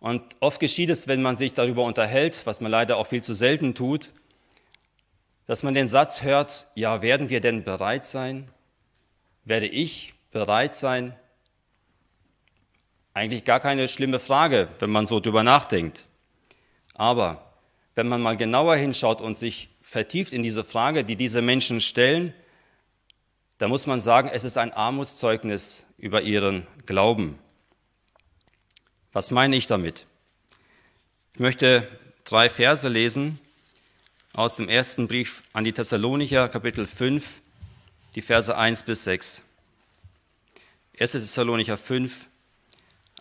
Und oft geschieht es, wenn man sich darüber unterhält, was man leider auch viel zu selten tut, dass man den Satz hört, ja, werden wir denn bereit sein? Werde ich bereit sein? Eigentlich gar keine schlimme Frage, wenn man so drüber nachdenkt. Aber wenn man mal genauer hinschaut und sich vertieft in diese Frage, die diese Menschen stellen, da muss man sagen, es ist ein Armutszeugnis über ihren Glauben. Was meine ich damit? Ich möchte drei Verse lesen aus dem ersten Brief an die Thessalonicher, Kapitel 5, die Verse 1 bis 6. 1. Thessalonicher 5,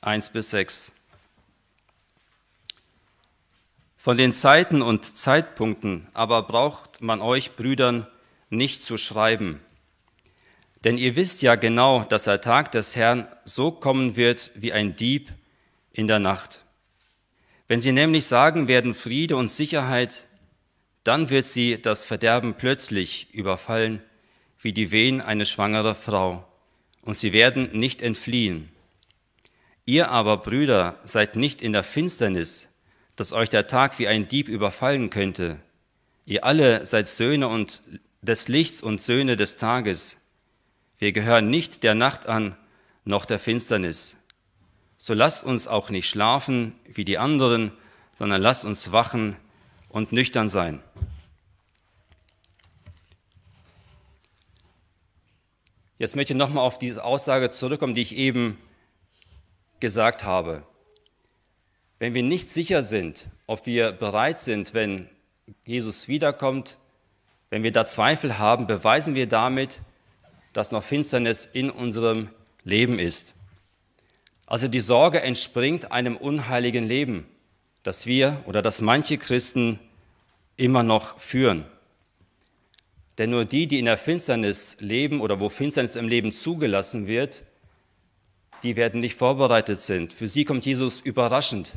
1 bis 6. Von den Zeiten und Zeitpunkten aber braucht man euch, Brüdern, nicht zu schreiben. Denn ihr wisst ja genau, dass der Tag des Herrn so kommen wird wie ein Dieb in der Nacht. Wenn sie nämlich sagen werden Friede und Sicherheit, dann wird sie das Verderben plötzlich überfallen, wie die Wehen einer schwangeren Frau, und sie werden nicht entfliehen. Ihr aber, Brüder, seid nicht in der Finsternis, dass euch der Tag wie ein Dieb überfallen könnte. Ihr alle seid Söhne und des Lichts und Söhne des Tages. Wir gehören nicht der Nacht an, noch der Finsternis. So lasst uns auch nicht schlafen wie die anderen, sondern lasst uns wachen und nüchtern sein. Jetzt möchte ich nochmal auf diese Aussage zurückkommen, die ich eben gesagt habe. Wenn wir nicht sicher sind, ob wir bereit sind, wenn Jesus wiederkommt, wenn wir da Zweifel haben, beweisen wir damit, dass noch Finsternis in unserem Leben ist. Also die Sorge entspringt einem unheiligen Leben, das wir oder das manche Christen immer noch führen. Denn nur die, die in der Finsternis leben oder wo Finsternis im Leben zugelassen wird, die werden nicht vorbereitet sind. Für sie kommt Jesus überraschend,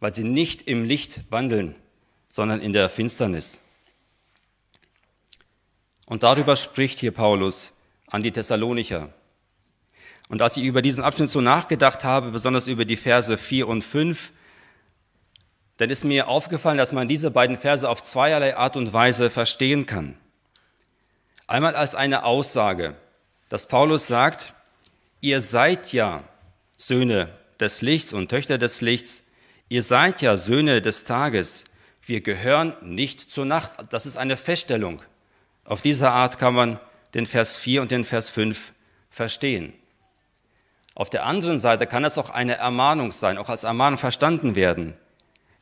weil sie nicht im Licht wandeln, sondern in der Finsternis. Und darüber spricht hier Paulus an die Thessalonicher. Und als ich über diesen Abschnitt so nachgedacht habe, besonders über die Verse 4 und 5, dann ist mir aufgefallen, dass man diese beiden Verse auf zweierlei Art und Weise verstehen kann. Einmal als eine Aussage, dass Paulus sagt, ihr seid ja Söhne des Lichts und Töchter des Lichts, ihr seid ja Söhne des Tages, wir gehören nicht zur Nacht. Das ist eine Feststellung. Auf diese Art kann man den Vers 4 und den Vers 5 verstehen. Auf der anderen Seite kann es auch eine Ermahnung sein, auch als Ermahnung verstanden werden.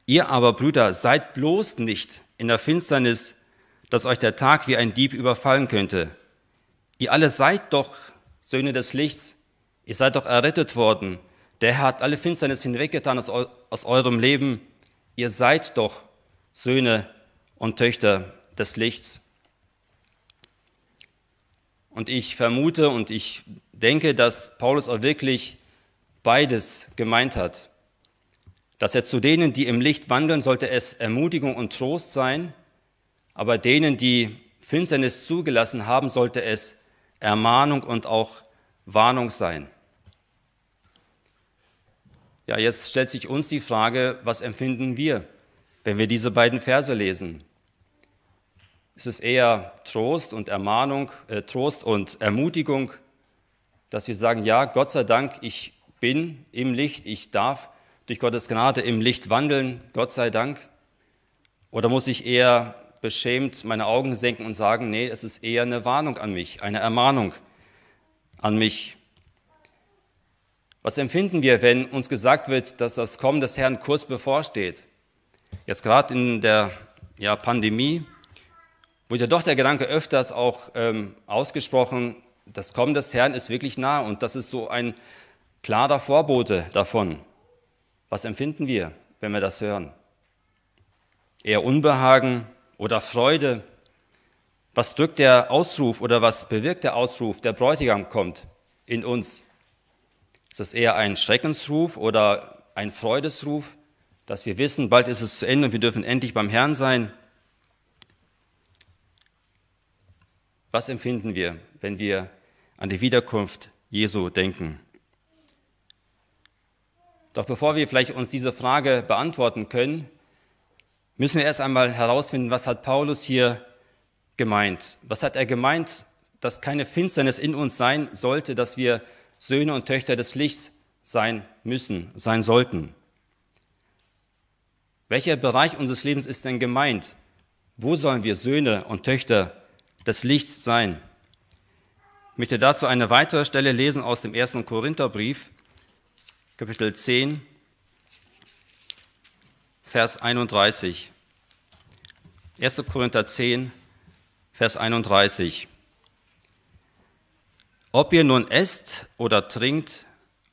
Ihr aber, Brüder, seid bloß nicht in der Finsternis, dass euch der Tag wie ein Dieb überfallen könnte. Ihr alle seid doch Söhne des Lichts, ihr seid doch errettet worden. Der Herr hat alle Finsternis hinweggetan aus, eu aus eurem Leben. Ihr seid doch Söhne und Töchter des Lichts. Und ich vermute und ich denke, dass Paulus auch wirklich beides gemeint hat. Dass er zu denen, die im Licht wandeln, sollte es Ermutigung und Trost sein, aber denen, die Finsternis zugelassen haben, sollte es Ermahnung und auch Warnung sein. Ja, jetzt stellt sich uns die Frage, was empfinden wir, wenn wir diese beiden Verse lesen? Ist es eher Trost und Ermahnung, äh, Trost und Ermutigung dass wir sagen, ja, Gott sei Dank, ich bin im Licht, ich darf durch Gottes Gnade im Licht wandeln, Gott sei Dank? Oder muss ich eher beschämt meine Augen senken und sagen, nee, es ist eher eine Warnung an mich, eine Ermahnung an mich? Was empfinden wir, wenn uns gesagt wird, dass das Kommen des Herrn kurz bevorsteht? Jetzt gerade in der ja, Pandemie wurde ja doch der Gedanke öfters auch ähm, ausgesprochen, das Kommen des Herrn ist wirklich nah und das ist so ein klarer Vorbote davon. Was empfinden wir, wenn wir das hören? Eher Unbehagen oder Freude? Was drückt der Ausruf oder was bewirkt der Ausruf, der Bräutigam kommt in uns? Ist das eher ein Schreckensruf oder ein Freudesruf, dass wir wissen, bald ist es zu Ende und wir dürfen endlich beim Herrn sein? Was empfinden wir, wenn wir an die Wiederkunft Jesu denken? Doch bevor wir vielleicht uns diese Frage beantworten können, müssen wir erst einmal herausfinden, was hat Paulus hier gemeint? Was hat er gemeint, dass keine Finsternis in uns sein sollte, dass wir Söhne und Töchter des Lichts sein müssen, sein sollten? Welcher Bereich unseres Lebens ist denn gemeint? Wo sollen wir Söhne und Töchter des Lichts sein. Ich möchte dazu eine weitere Stelle lesen aus dem 1. Korintherbrief, Kapitel 10, Vers 31. 1. Korinther 10, Vers 31. Ob ihr nun esst oder trinkt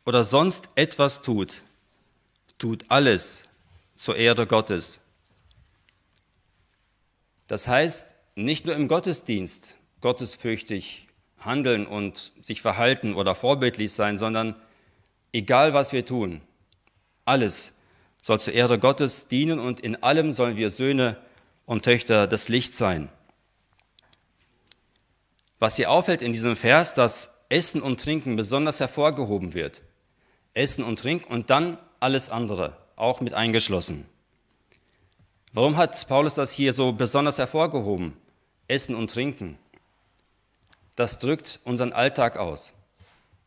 oder sonst etwas tut, tut alles zur Ehre Gottes. Das heißt, nicht nur im Gottesdienst gottesfürchtig handeln und sich verhalten oder vorbildlich sein, sondern egal was wir tun, alles soll zur Ehre Gottes dienen und in allem sollen wir Söhne und Töchter des Lichts sein. Was hier auffällt in diesem Vers, dass Essen und Trinken besonders hervorgehoben wird. Essen und Trinken und dann alles andere, auch mit eingeschlossen. Warum hat Paulus das hier so besonders hervorgehoben? Essen und Trinken. Das drückt unseren Alltag aus.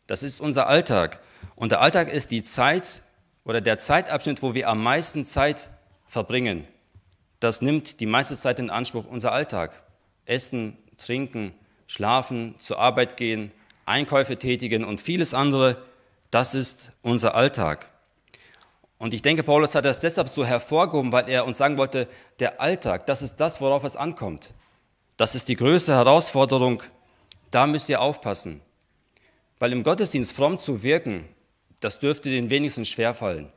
Das ist unser Alltag. Und der Alltag ist die Zeit oder der Zeitabschnitt, wo wir am meisten Zeit verbringen. Das nimmt die meiste Zeit in Anspruch, unser Alltag. Essen, trinken, schlafen, zur Arbeit gehen, Einkäufe tätigen und vieles andere, das ist unser Alltag. Und ich denke, Paulus hat das deshalb so hervorgehoben, weil er uns sagen wollte, der Alltag, das ist das, worauf es ankommt. Das ist die größte Herausforderung. Da müsst ihr aufpassen. Weil im Gottesdienst fromm zu wirken, das dürfte den wenigsten schwerfallen.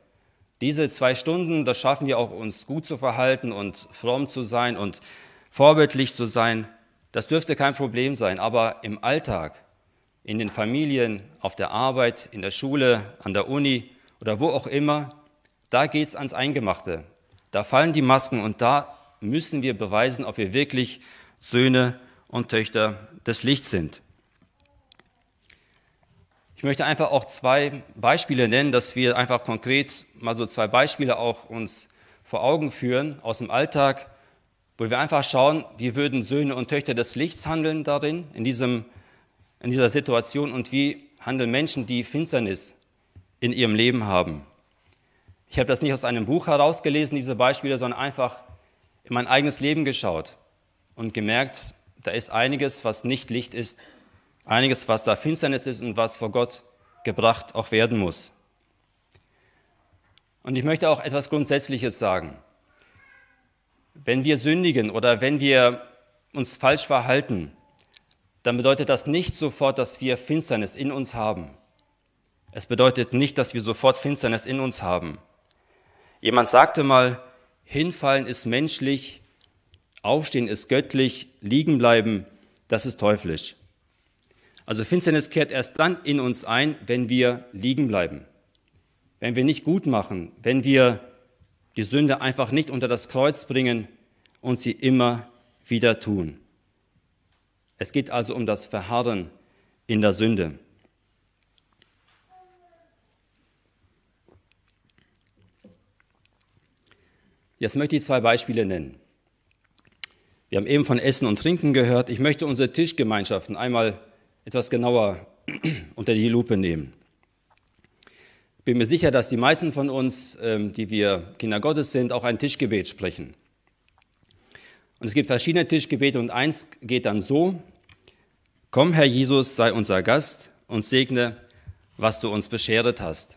Diese zwei Stunden, das schaffen wir auch, uns gut zu verhalten und fromm zu sein und vorbildlich zu sein. Das dürfte kein Problem sein. Aber im Alltag, in den Familien, auf der Arbeit, in der Schule, an der Uni oder wo auch immer, da geht es ans Eingemachte. Da fallen die Masken und da müssen wir beweisen, ob wir wirklich Söhne und Töchter des Lichts sind. Ich möchte einfach auch zwei Beispiele nennen, dass wir einfach konkret mal so zwei Beispiele auch uns vor Augen führen aus dem Alltag, wo wir einfach schauen, wie würden Söhne und Töchter des Lichts handeln darin, in, diesem, in dieser Situation und wie handeln Menschen, die Finsternis in ihrem Leben haben. Ich habe das nicht aus einem Buch herausgelesen, diese Beispiele, sondern einfach in mein eigenes Leben geschaut und gemerkt, da ist einiges, was nicht Licht ist, einiges, was da Finsternis ist und was vor Gott gebracht auch werden muss. Und ich möchte auch etwas Grundsätzliches sagen. Wenn wir sündigen oder wenn wir uns falsch verhalten, dann bedeutet das nicht sofort, dass wir Finsternis in uns haben. Es bedeutet nicht, dass wir sofort Finsternis in uns haben. Jemand sagte mal, hinfallen ist menschlich, Aufstehen ist göttlich, liegen bleiben, das ist teuflisch. Also Finsternis kehrt erst dann in uns ein, wenn wir liegen bleiben, wenn wir nicht gut machen, wenn wir die Sünde einfach nicht unter das Kreuz bringen und sie immer wieder tun. Es geht also um das Verharren in der Sünde. Jetzt möchte ich zwei Beispiele nennen. Wir haben eben von Essen und Trinken gehört. Ich möchte unsere Tischgemeinschaften einmal etwas genauer unter die Lupe nehmen. Ich bin mir sicher, dass die meisten von uns, ähm, die wir Kinder Gottes sind, auch ein Tischgebet sprechen. Und es gibt verschiedene Tischgebete und eins geht dann so, komm Herr Jesus, sei unser Gast und segne, was du uns beschert hast.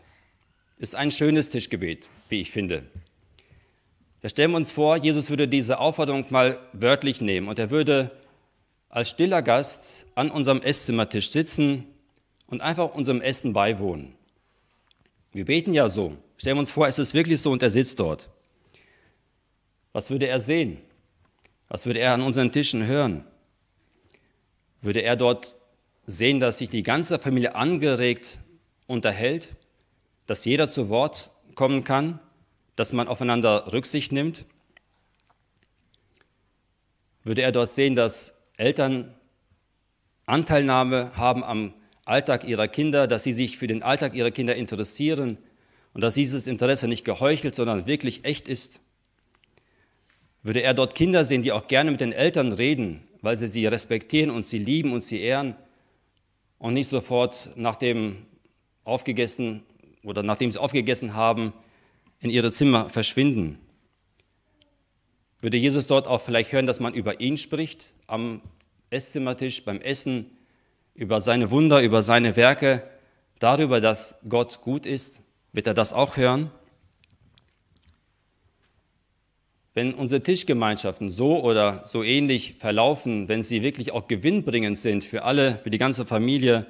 Ist ein schönes Tischgebet, wie ich finde. Ja, stellen wir uns vor, Jesus würde diese Aufforderung mal wörtlich nehmen und er würde als stiller Gast an unserem Esszimmertisch sitzen und einfach unserem Essen beiwohnen. Wir beten ja so. Stellen wir uns vor, es ist wirklich so und er sitzt dort. Was würde er sehen? Was würde er an unseren Tischen hören? Würde er dort sehen, dass sich die ganze Familie angeregt unterhält, dass jeder zu Wort kommen kann? dass man aufeinander Rücksicht nimmt? Würde er dort sehen, dass Eltern Anteilnahme haben am Alltag ihrer Kinder, dass sie sich für den Alltag ihrer Kinder interessieren und dass dieses Interesse nicht geheuchelt, sondern wirklich echt ist? Würde er dort Kinder sehen, die auch gerne mit den Eltern reden, weil sie sie respektieren und sie lieben und sie ehren und nicht sofort nach dem aufgegessen oder nachdem sie aufgegessen haben, in ihre Zimmer verschwinden. Würde Jesus dort auch vielleicht hören, dass man über ihn spricht, am Esszimmertisch, beim Essen, über seine Wunder, über seine Werke, darüber, dass Gott gut ist? Wird er das auch hören? Wenn unsere Tischgemeinschaften so oder so ähnlich verlaufen, wenn sie wirklich auch gewinnbringend sind für alle, für die ganze Familie,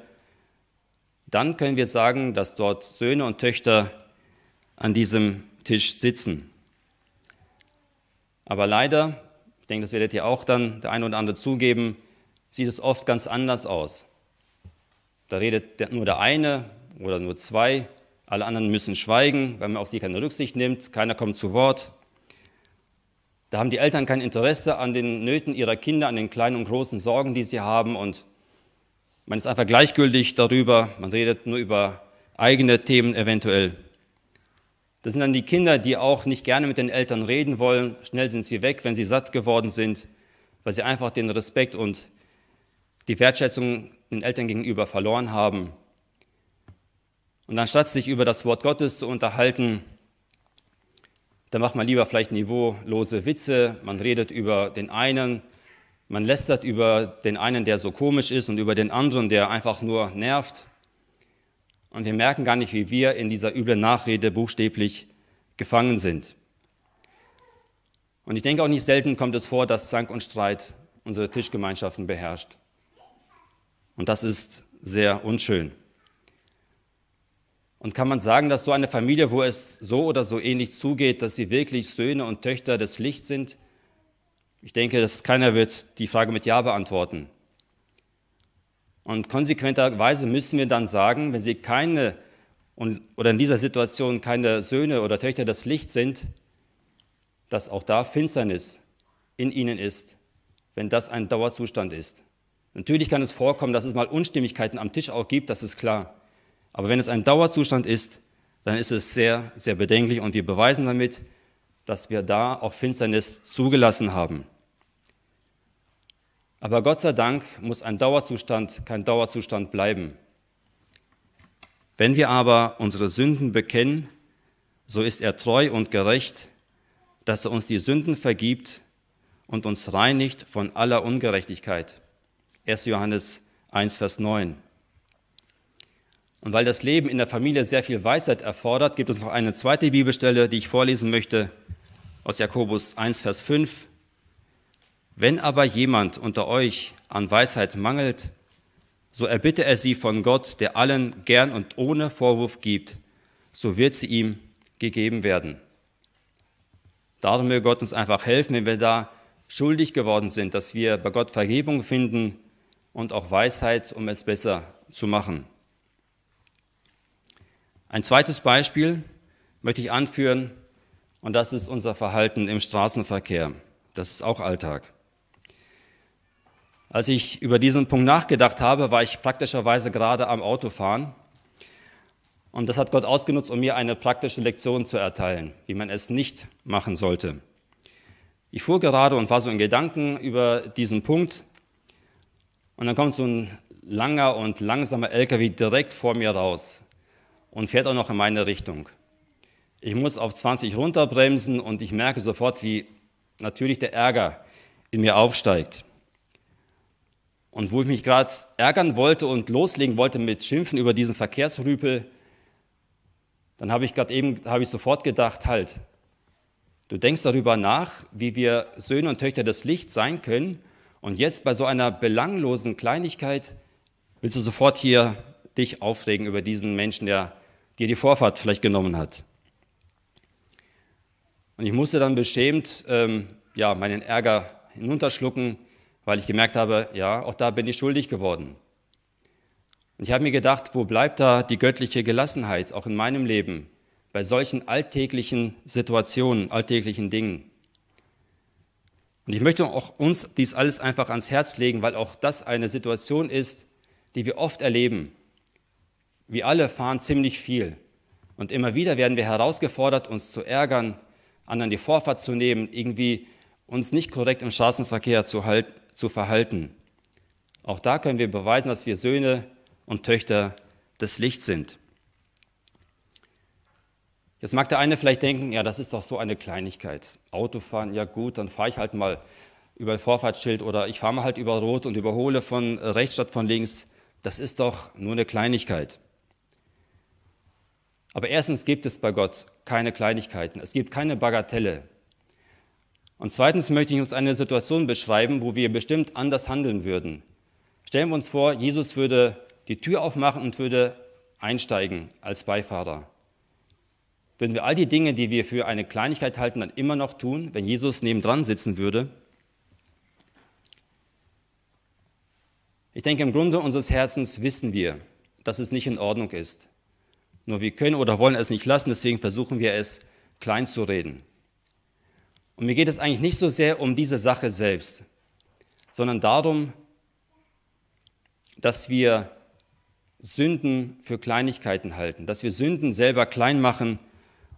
dann können wir sagen, dass dort Söhne und Töchter an diesem Tisch sitzen. Aber leider, ich denke, das werdet ihr auch dann der eine oder andere zugeben, sieht es oft ganz anders aus. Da redet nur der eine oder nur zwei, alle anderen müssen schweigen, weil man auf sie keine Rücksicht nimmt, keiner kommt zu Wort. Da haben die Eltern kein Interesse an den Nöten ihrer Kinder, an den kleinen und großen Sorgen, die sie haben und man ist einfach gleichgültig darüber, man redet nur über eigene Themen eventuell. Das sind dann die Kinder, die auch nicht gerne mit den Eltern reden wollen. Schnell sind sie weg, wenn sie satt geworden sind, weil sie einfach den Respekt und die Wertschätzung den Eltern gegenüber verloren haben. Und anstatt sich über das Wort Gottes zu unterhalten, dann macht man lieber vielleicht niveaulose Witze, man redet über den einen, man lästert über den einen, der so komisch ist und über den anderen, der einfach nur nervt. Und wir merken gar nicht, wie wir in dieser üblen Nachrede buchstäblich gefangen sind. Und ich denke auch nicht selten kommt es vor, dass Zank und Streit unsere Tischgemeinschaften beherrscht. Und das ist sehr unschön. Und kann man sagen, dass so eine Familie, wo es so oder so ähnlich zugeht, dass sie wirklich Söhne und Töchter des Lichts sind? Ich denke, dass keiner wird die Frage mit Ja beantworten. Und konsequenterweise müssen wir dann sagen, wenn sie keine oder in dieser Situation keine Söhne oder Töchter des Lichts sind, dass auch da Finsternis in ihnen ist, wenn das ein Dauerzustand ist. Natürlich kann es vorkommen, dass es mal Unstimmigkeiten am Tisch auch gibt, das ist klar. Aber wenn es ein Dauerzustand ist, dann ist es sehr, sehr bedenklich und wir beweisen damit, dass wir da auch Finsternis zugelassen haben. Aber Gott sei Dank muss ein Dauerzustand kein Dauerzustand bleiben. Wenn wir aber unsere Sünden bekennen, so ist er treu und gerecht, dass er uns die Sünden vergibt und uns reinigt von aller Ungerechtigkeit. 1. Johannes 1, Vers 9. Und weil das Leben in der Familie sehr viel Weisheit erfordert, gibt es noch eine zweite Bibelstelle, die ich vorlesen möchte, aus Jakobus 1, Vers 5. Wenn aber jemand unter euch an Weisheit mangelt, so erbitte er sie von Gott, der allen gern und ohne Vorwurf gibt, so wird sie ihm gegeben werden. Darum will Gott uns einfach helfen, wenn wir da schuldig geworden sind, dass wir bei Gott Vergebung finden und auch Weisheit, um es besser zu machen. Ein zweites Beispiel möchte ich anführen, und das ist unser Verhalten im Straßenverkehr. Das ist auch Alltag. Als ich über diesen Punkt nachgedacht habe, war ich praktischerweise gerade am Autofahren. Und das hat Gott ausgenutzt, um mir eine praktische Lektion zu erteilen, wie man es nicht machen sollte. Ich fuhr gerade und war so in Gedanken über diesen Punkt. Und dann kommt so ein langer und langsamer LKW direkt vor mir raus und fährt auch noch in meine Richtung. Ich muss auf 20 runterbremsen und ich merke sofort, wie natürlich der Ärger in mir aufsteigt. Und wo ich mich gerade ärgern wollte und loslegen wollte mit Schimpfen über diesen Verkehrsrüpel, dann habe ich gerade eben, habe ich sofort gedacht, halt, du denkst darüber nach, wie wir Söhne und Töchter des Lichts sein können. Und jetzt bei so einer belanglosen Kleinigkeit willst du sofort hier dich aufregen über diesen Menschen, der dir die Vorfahrt vielleicht genommen hat. Und ich musste dann beschämt ähm, ja, meinen Ärger hinunterschlucken weil ich gemerkt habe, ja, auch da bin ich schuldig geworden. Und ich habe mir gedacht, wo bleibt da die göttliche Gelassenheit, auch in meinem Leben, bei solchen alltäglichen Situationen, alltäglichen Dingen? Und ich möchte auch uns dies alles einfach ans Herz legen, weil auch das eine Situation ist, die wir oft erleben. Wir alle fahren ziemlich viel. Und immer wieder werden wir herausgefordert, uns zu ärgern, anderen die Vorfahrt zu nehmen, irgendwie uns nicht korrekt im Straßenverkehr zu halten zu verhalten. Auch da können wir beweisen, dass wir Söhne und Töchter des Lichts sind. Jetzt mag der eine vielleicht denken, ja, das ist doch so eine Kleinigkeit. Autofahren, ja gut, dann fahre ich halt mal über ein Vorfahrtsschild oder ich fahre mal halt über Rot und überhole von rechts statt von links. Das ist doch nur eine Kleinigkeit. Aber erstens gibt es bei Gott keine Kleinigkeiten. Es gibt keine Bagatelle. Und zweitens möchte ich uns eine Situation beschreiben, wo wir bestimmt anders handeln würden. Stellen wir uns vor, Jesus würde die Tür aufmachen und würde einsteigen als Beifahrer. Würden wir all die Dinge, die wir für eine Kleinigkeit halten, dann immer noch tun, wenn Jesus nebendran sitzen würde? Ich denke, im Grunde unseres Herzens wissen wir, dass es nicht in Ordnung ist. Nur wir können oder wollen es nicht lassen, deswegen versuchen wir es klein zu reden. Und mir geht es eigentlich nicht so sehr um diese Sache selbst, sondern darum, dass wir Sünden für Kleinigkeiten halten, dass wir Sünden selber klein machen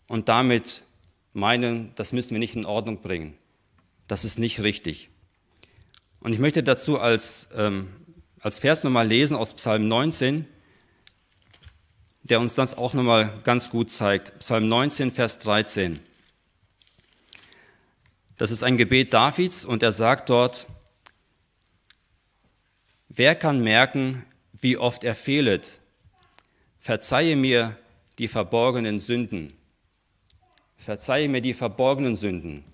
und damit meinen, das müssen wir nicht in Ordnung bringen. Das ist nicht richtig. Und ich möchte dazu als, ähm, als Vers nochmal lesen aus Psalm 19, der uns das auch nochmal ganz gut zeigt. Psalm 19, Vers 13. Das ist ein Gebet Davids und er sagt dort, wer kann merken, wie oft er fehlet? Verzeihe mir die verborgenen Sünden. Verzeihe mir die verborgenen Sünden.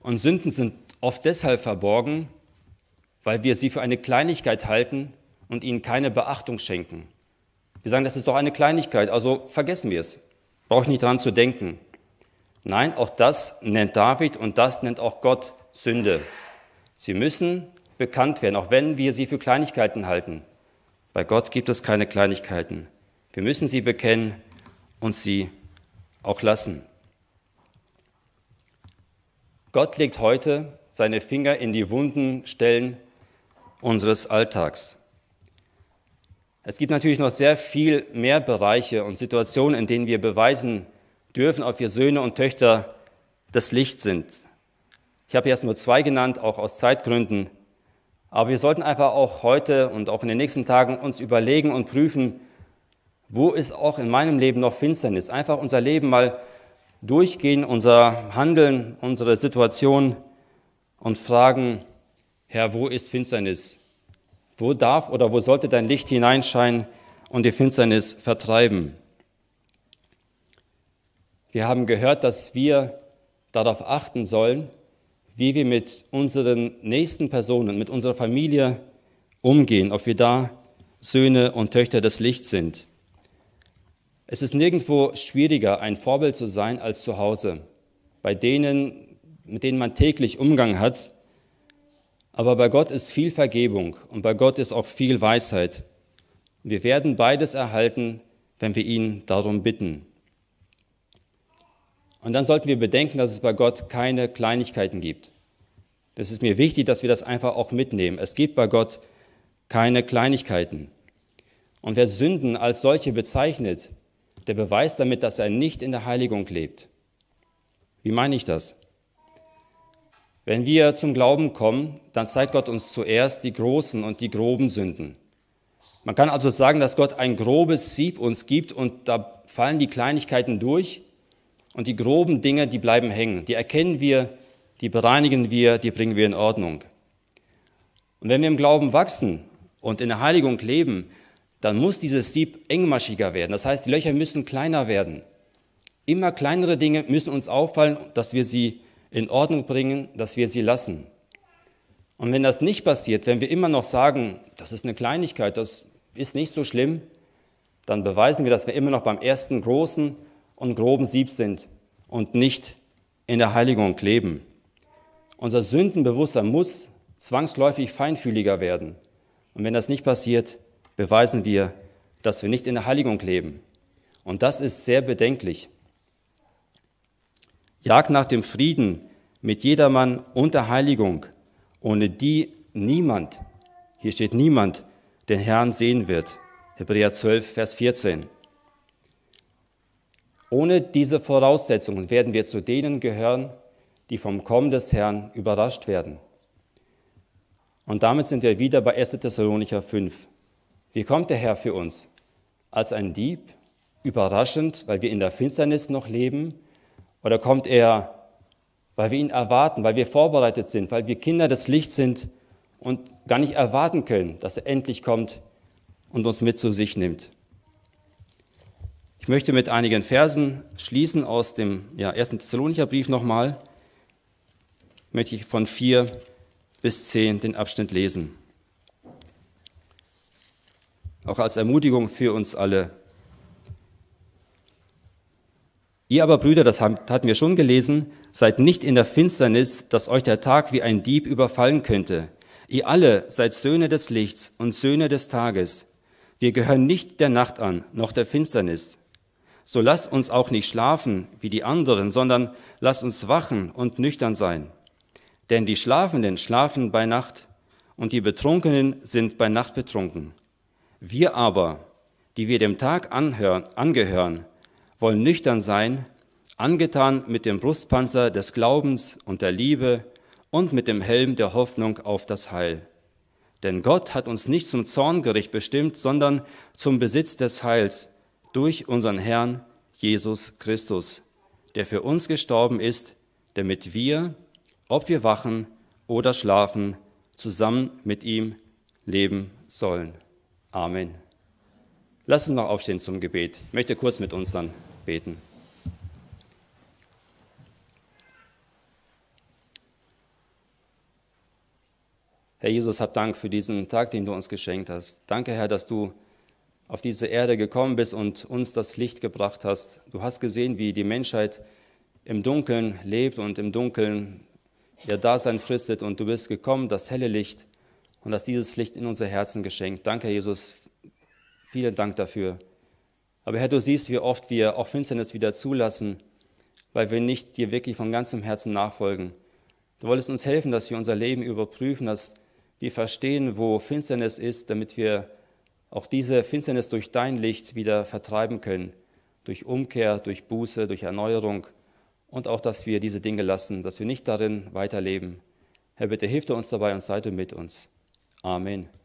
Und Sünden sind oft deshalb verborgen, weil wir sie für eine Kleinigkeit halten und ihnen keine Beachtung schenken. Wir sagen, das ist doch eine Kleinigkeit, also vergessen wir es. Brauche ich nicht daran zu denken. Nein, auch das nennt David und das nennt auch Gott Sünde. Sie müssen bekannt werden, auch wenn wir sie für Kleinigkeiten halten. Bei Gott gibt es keine Kleinigkeiten. Wir müssen sie bekennen und sie auch lassen. Gott legt heute seine Finger in die wunden Stellen unseres Alltags. Es gibt natürlich noch sehr viel mehr Bereiche und Situationen, in denen wir beweisen dürfen, auf wir Söhne und Töchter des Lichts sind. Ich habe erst nur zwei genannt, auch aus Zeitgründen. Aber wir sollten einfach auch heute und auch in den nächsten Tagen uns überlegen und prüfen, wo ist auch in meinem Leben noch Finsternis. Einfach unser Leben mal durchgehen, unser Handeln, unsere Situation und fragen, Herr, wo ist Finsternis? Wo darf oder wo sollte dein Licht hineinscheinen und die Finsternis vertreiben? Wir haben gehört, dass wir darauf achten sollen, wie wir mit unseren nächsten Personen, mit unserer Familie umgehen, ob wir da Söhne und Töchter des Lichts sind. Es ist nirgendwo schwieriger, ein Vorbild zu sein als zu Hause, bei denen, mit denen man täglich Umgang hat. Aber bei Gott ist viel Vergebung und bei Gott ist auch viel Weisheit. Wir werden beides erhalten, wenn wir ihn darum bitten. Und dann sollten wir bedenken, dass es bei Gott keine Kleinigkeiten gibt. Das ist mir wichtig, dass wir das einfach auch mitnehmen. Es gibt bei Gott keine Kleinigkeiten. Und wer Sünden als solche bezeichnet, der beweist damit, dass er nicht in der Heiligung lebt. Wie meine ich das? Wenn wir zum Glauben kommen, dann zeigt Gott uns zuerst die großen und die groben Sünden. Man kann also sagen, dass Gott ein grobes Sieb uns gibt und da fallen die Kleinigkeiten durch und die groben Dinge, die bleiben hängen. Die erkennen wir, die bereinigen wir, die bringen wir in Ordnung. Und wenn wir im Glauben wachsen und in der Heiligung leben, dann muss dieses Sieb engmaschiger werden. Das heißt, die Löcher müssen kleiner werden. Immer kleinere Dinge müssen uns auffallen, dass wir sie in Ordnung bringen, dass wir sie lassen. Und wenn das nicht passiert, wenn wir immer noch sagen, das ist eine Kleinigkeit, das ist nicht so schlimm, dann beweisen wir, dass wir immer noch beim ersten großen und groben Sieb sind und nicht in der Heiligung leben. Unser Sündenbewusstsein muss zwangsläufig feinfühliger werden. Und wenn das nicht passiert, beweisen wir, dass wir nicht in der Heiligung leben. Und das ist sehr bedenklich. Jagd nach dem Frieden mit jedermann und der Heiligung, ohne die niemand, hier steht niemand, den Herrn sehen wird. Hebräer 12, Vers 14. Ohne diese Voraussetzungen werden wir zu denen gehören, die vom Kommen des Herrn überrascht werden. Und damit sind wir wieder bei 1. Thessalonicher 5. Wie kommt der Herr für uns? Als ein Dieb? Überraschend, weil wir in der Finsternis noch leben? Oder kommt er, weil wir ihn erwarten, weil wir vorbereitet sind, weil wir Kinder des Lichts sind und gar nicht erwarten können, dass er endlich kommt und uns mit zu sich nimmt? Ich möchte mit einigen Versen schließen aus dem ja, ersten Thessalonicher Brief nochmal. Möchte ich von 4 bis 10 den Abschnitt lesen. Auch als Ermutigung für uns alle. Ihr aber, Brüder, das hatten wir schon gelesen, seid nicht in der Finsternis, dass euch der Tag wie ein Dieb überfallen könnte. Ihr alle seid Söhne des Lichts und Söhne des Tages. Wir gehören nicht der Nacht an, noch der Finsternis. So lass uns auch nicht schlafen wie die anderen, sondern lass uns wachen und nüchtern sein. Denn die Schlafenden schlafen bei Nacht und die Betrunkenen sind bei Nacht betrunken. Wir aber, die wir dem Tag anhören, angehören, wollen nüchtern sein, angetan mit dem Brustpanzer des Glaubens und der Liebe und mit dem Helm der Hoffnung auf das Heil. Denn Gott hat uns nicht zum Zorngericht bestimmt, sondern zum Besitz des Heils, durch unseren Herrn Jesus Christus, der für uns gestorben ist, damit wir, ob wir wachen oder schlafen, zusammen mit ihm leben sollen. Amen. Lass uns noch aufstehen zum Gebet. Ich möchte kurz mit uns dann beten. Herr Jesus, hab Dank für diesen Tag, den du uns geschenkt hast. Danke, Herr, dass du auf diese Erde gekommen bist und uns das Licht gebracht hast. Du hast gesehen, wie die Menschheit im Dunkeln lebt und im Dunkeln ihr Dasein fristet und du bist gekommen, das helle Licht und hast dieses Licht in unser Herzen geschenkt. Danke, Jesus. Vielen Dank dafür. Aber Herr, du siehst, wie oft wir auch Finsternis wieder zulassen, weil wir nicht dir wirklich von ganzem Herzen nachfolgen. Du wolltest uns helfen, dass wir unser Leben überprüfen, dass wir verstehen, wo Finsternis ist, damit wir auch diese Finsternis durch dein Licht wieder vertreiben können, durch Umkehr, durch Buße, durch Erneuerung und auch, dass wir diese Dinge lassen, dass wir nicht darin weiterleben. Herr, bitte hilf uns dabei und sei du mit uns. Amen.